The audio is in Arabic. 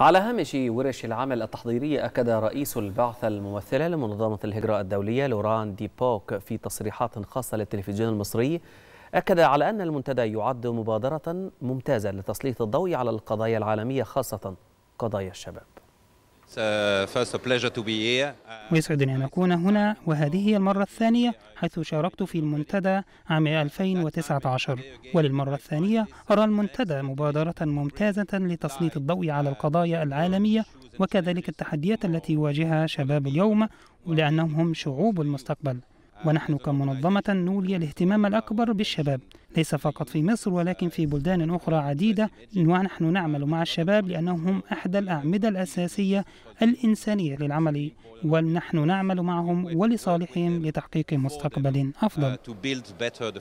على هامش ورش العمل التحضيرية أكد رئيس البعثة الممثلة لمنظمة الهجرة الدولية لوران ديبوك في تصريحات خاصة للتلفزيون المصري أكد على أن المنتدى يعد مبادرة ممتازة لتسليط الضوء على القضايا العالمية خاصة قضايا الشباب ويسعدني أن أكون هنا وهذه هي المرة الثانية حيث شاركت في المنتدى عام 2019 وللمرة الثانية أرى المنتدى مبادرة ممتازة لتسليط الضوء على القضايا العالمية وكذلك التحديات التي يواجهها شباب اليوم لأنهم هم شعوب المستقبل ونحن كمنظمة نولي الاهتمام الأكبر بالشباب ليس فقط في مصر ولكن في بلدان أخرى عديدة ونحن نعمل مع الشباب لأنهم أحد الأعمدة الأساسية الإنسانية للعمل ونحن نعمل معهم ولصالحهم لتحقيق مستقبل أفضل